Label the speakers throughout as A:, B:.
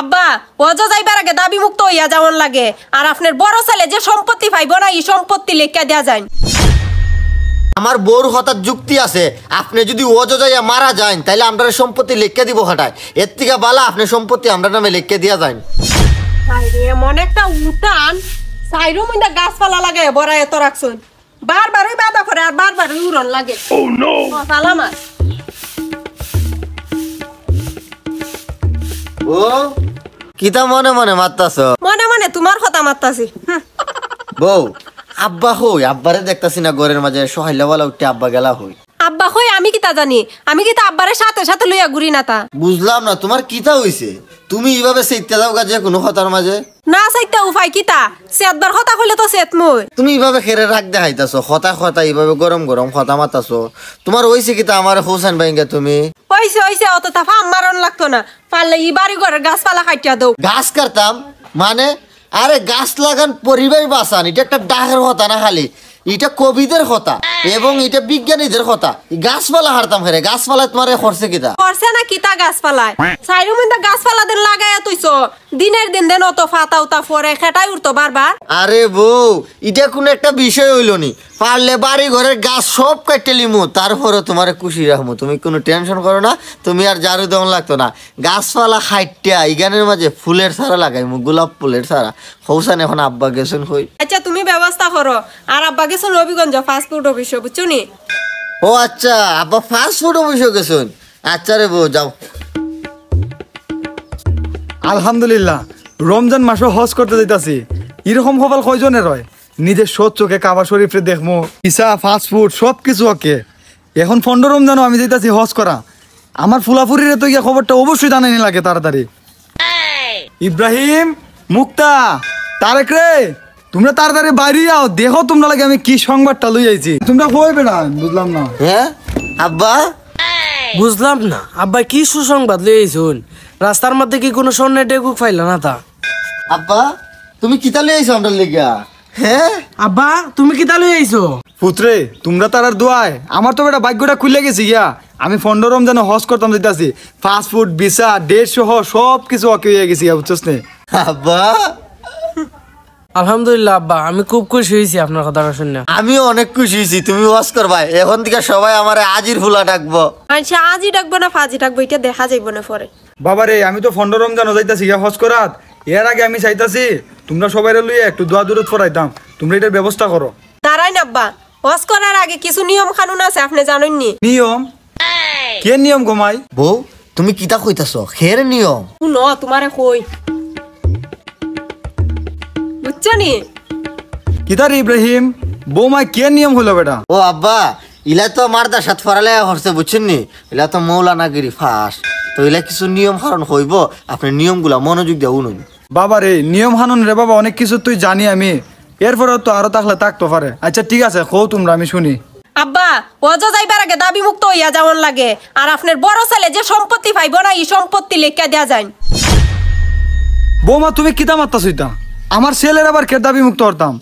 A: আব্বা অজ যাইবার আগে দাবি মুক্ত হইয়া যাওয়ার লাগে আর আপনার বড় ছেলে যে সম্পত্তি পাইব না এই সম্পত্তি লেখা দেয়া যায়
B: আমার বউর হঠাৎ যুক্তি আছে আপনি যদি অযোজাইয়া মারা যান তাহলে আমরা সম্পত্তি লেখকে দিব হঠাৎ এর থেকে বালা আপনি সম্পত্তি আমরা নামে লেখকে দিয়া যান
A: এমন একটা উঠান সাইরো মধ্যে গাছপালা লাগে বড় এত বারবার ওই বাধা করে আর বারবারই উড়ন লাগে oh, ও নো সালামা
B: ও কিতা মনে মনে মারতাছ
A: মনে মনে তোমার কথা মারতাছি
B: বউ আব্বা হই আব্বারে দেখতাছি না ঘরের মাঝে সহাইলা বলা উঠতে আব্বা গেলা হই
A: আব্বা হই আমি কি তা জানি আমি কি তা আব্বারে সাথে সাথে লইয়া ঘুরি না তা
B: বুঝলাম না তোমার কি তা হইছে তুমি এইভাবে সেইতে দাও কাজে কোনো কথার মাঝে
A: না সাইতা উপায় কি তা সেতবার হতা হইলে তো সেত মই
B: তুমি এইভাবে খেরে রাগ দেখাইতাছো খতা খতা এইভাবে গরম গরম খতা মাতাছো তোমার হইছে কি তা আমার হোসেন ভাইঙ্গা তুমি
A: হইছে হইছে অত তা ফাম আমারন লাগতো না পারলে ই বাড়ি ঘরের গাছপালা কাটিয়া দাও
B: গাছ কাটতাম মানে আরে গাছ লাগান পরিবেশ বাঁচান এটা একটা ডাকের কথা না খালি এটা কবিদের কথা এবং এটা বিজ্ঞানীদের কথা গাছপালা হারতাম হেরে গাছপালা তোমার খরচে কিতা
A: খরচে না কিতা গাছপালায় হ্যাঁ। গাছপালা গাছপালাদের লাগাইয়া তুইছো দিনের দিন দেন অত ফাতা উতা ফরে খেটাই উঠতো বারবার
B: আরে বউ এটা কোনো একটা বিষয় হইল নি পারলে বাড়ি ঘরের গাছ সব কাটতে লিমু তারপরে তোমার খুশি রাখবো তুমি কোনো টেনশন করো না তুমি আর জারু দেওয়া লাগতো না গাছপালা খাইটিয়া ইগানের মাঝে ফুলের সারা লাগাইমু গোলাপ ফুলের সারা হৌসান এখন আব্বা গেছেন হই
A: আচ্ছা তুমি ব্যবস্থা করো আর আব্বা গেছেন রবিগঞ্জ ফাস্টফুড অফিস বসো বুঝছো নি
B: ও আচ্ছা আব্বা
C: ফাস্ট ফুডও বসে গেছুন আচ্ছা রে যাও আলহামদুলিল্লাহ রমজান মাসও হজ করতে যাইতাছি এরকম হবাল কয়জনে রয় নিজের সৎ চোখে কাবা শরীফে দেখবো পিসা ফাস্ট ফুড সব কিছু ওকে এখন ফন্ড রমজানও আমি যাইতাছি হজ করা আমার ফুলাফুরির তো গিয়া খবরটা অবশ্যই জানানি লাগে তাড়াতাড়ি ইব্রাহিম মুক্তা তারেক রে তোমরা তাড়াতাড়ি বাইরে যাও দেখো তোমরা লাগে আমি কি সংবাদটা লই আইছি তোমরা কই না বুঝলাম না হ্যাঁ আব্বা বুঝলাম না আব্বা কি সুসংবাদ লই আইছুন রাস্তার মধ্যে কি কোনো স্বর্ণের ডেকুক ফাইল না তা আব্বা তুমি কি তালে আইছো আমরা লেগা হ্যাঁ আব্বা তুমি কি তালে আইছো পুত্রে তোমরা তার আর দোয়ায় আমার তো বেটা ভাগ্যটা খুলে গেছি গিয়া আমি ফন্ডরম জানো হস করতাম যেতেছি ফাস্ট ফুড বিসা ডেট সহ সব কিছু অকে হয়ে গেছি বুঝছস নে আব্বা আলহামদুলিল্লাহ আব্বা আমি
B: খুব খুশি হয়েছি আপনার কথাটা শুনে আমি অনেক খুশি হয়েছি তুমি ওয়াজ করবা এখন থেকে সবাই আমার আজির ফুলা
C: ডাকবো
A: আচ্ছা ডাকবো না ফাজি ডাকবো এটা দেখা যাইব না পরে
C: বাবা রে আমি তো ফন্ড রমজানও যাইতাছি ইয়া এর আগে আমি চাইতাছি তোমরা সবাই লইয়া একটু দোয়া দূরত ফরাইতাম তোমরা এটার ব্যবস্থা করো
A: দাঁড়াই না আব্বা হজ আগে কিছু নিয়ম কানুন আছে আপনি জানেন নি নিয়ম
B: কে নিয়ম ঘুমাই বউ তুমি কিতা কইতাছো খের নিয়ম
A: ন তোমারে কই জানি
B: কিতার ইব্রাহিম বৌমা কে নিয়ম হলো বেটা ও আব্বা ইলা তো আমার দা সাত ফারালে হচ্ছে বুঝছেন নি ইলা তো মৌলানাগিরি ফাঁস তো ইলা কিছু নিয়ম হারণ হইব আপনি নিয়মগুলা
C: মনোযোগ দিয়া উনুন বাবা রে নিয়ম হানুন রে বাবা অনেক কিছু তুই জানি আমি এরপরে তো আরো থাকলে থাকতে পারে আচ্ছা ঠিক আছে কও তোমরা আমি শুনি
A: আব্বা অজা যাইবার আগে দাবি মুক্ত হইয়া যাওয়ার লাগে আর আপনার বড় ছেলে যে সম্পত্তি পাইব না এই সম্পত্তি লেখা দেয়া যায়
C: বৌমা তুমি কিতা মারতাছ ইতা আমার ছেলের আবার দাবি মুক্ত হতাম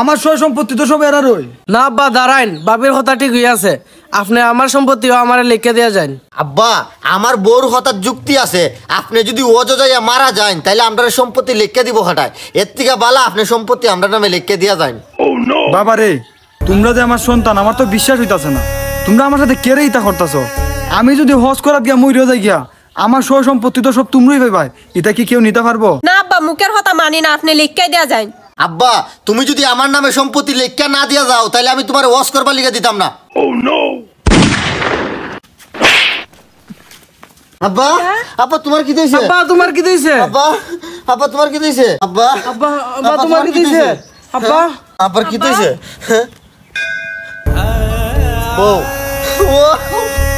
C: আমার সব সম্পত্তি তো সব এরা রই না আব্বা দাঁড়াইন বাপের কথা ঠিক আছে আপনি আমার সম্পত্তিও
B: আমার লিখে দেওয়া যান আব্বা আমার বউর হঠাৎ যুক্তি আছে আপনি যদি অযোজাইয়া মারা যান তাহলে আমরা সম্পত্তি লিখে দিব হঠাৎ এর থেকে বালা আপনি সম্পত্তি আমরা নামে লিখে দিয়া যান
C: oh, বাবা রে তোমরা যে আমার সন্তান আমার তো বিশ্বাস হইতাছে না তোমরা আমার সাথে কেড়ে ইতা করতাছ আমি যদি হজ করাত গিয়া মরিয়া যাই গিয়া আমার সব সম্পত্তি তো সব তোমরাই ভাই এটা কি কেউ নিতে পারবো
A: মুখের কথা মানি না আপনি লিখকাই দেওয়া যায় আব্বা তুমি যদি
C: আমার নামে
B: সম্পত্তি লেখা না দিয়া যাও তাহলে আমি তোমার ওয়াশ করবার লিখে দিতাম না oh, হ্যাঁ? আব্বা আব্বা তোমার কি দিয়েছে আব্বা তোমার কি দিয়েছে আব্বা আব্বা তোমার কি দিয়েছে আব্বা আব্বা আব্বা তোমার কি দিয়েছে আব্বা হ্যাঁ?
C: কি দিয়েছে ও ও